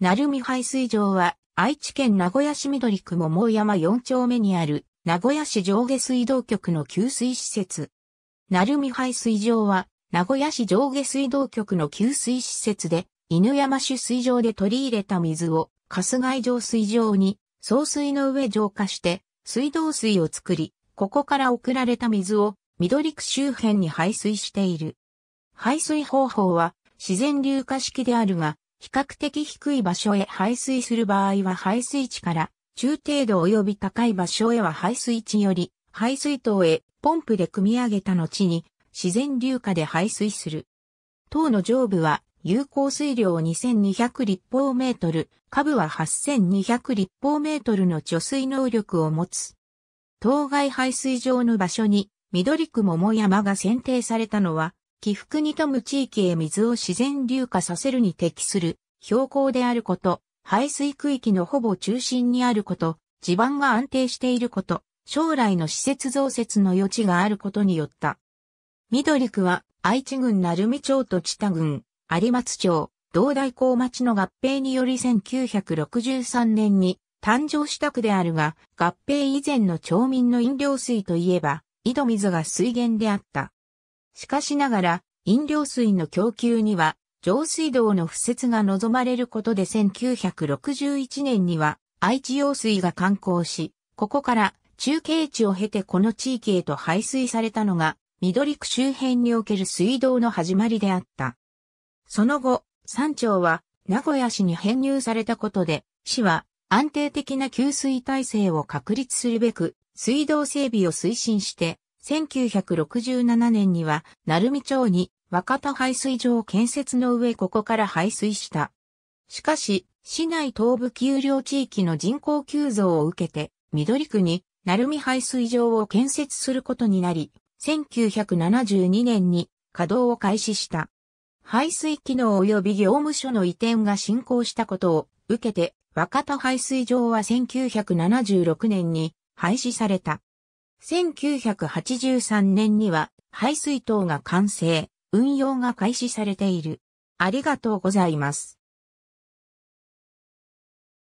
鳴海排水場は、愛知県名古屋市緑区桃山4丁目にある、名古屋市上下水道局の給水施設。鳴海排水場は、名古屋市上下水道局の給水施設で、犬山市水場で取り入れた水を、春日井上水場に、送水の上浄化して、水道水を作り、ここから送られた水を、緑区周辺に排水している。排水方法は、自然流化式であるが、比較的低い場所へ排水する場合は排水池から、中程度及び高い場所へは排水池より、排水塔へポンプで汲み上げた後に、自然流下で排水する。塔の上部は、有効水量2200立方メートル、下部は8200立方メートルの貯水能力を持つ。当該排水場の場所に、緑区桃山が選定されたのは、起伏に富む地域へ水を自然流下させるに適する標高であること、排水区域のほぼ中心にあること、地盤が安定していること、将来の施設増設の余地があることによった。緑区は愛知郡鳴海町と知多郡、有松町、道大港町の合併により1963年に誕生した区であるが、合併以前の町民の飲料水といえば、井戸水が水源であった。しかしながら、飲料水の供給には、上水道の敷設が望まれることで1961年には愛知用水が観光し、ここから中継地を経てこの地域へと排水されたのが緑区周辺における水道の始まりであった。その後、山頂は名古屋市に編入されたことで、市は安定的な給水体制を確立するべく水道整備を推進して1967年には、鳴海町に若田排水場建設の上ここから排水した。しかし、市内東部丘陵地域の人口急増を受けて、緑区に鳴海排水場を建設することになり、1972年に稼働を開始した。排水機能及び業務所の移転が進行したことを受けて、若田排水場は1976年に廃止された。1983年には排水塔が完成、運用が開始されている。ありがとうございます。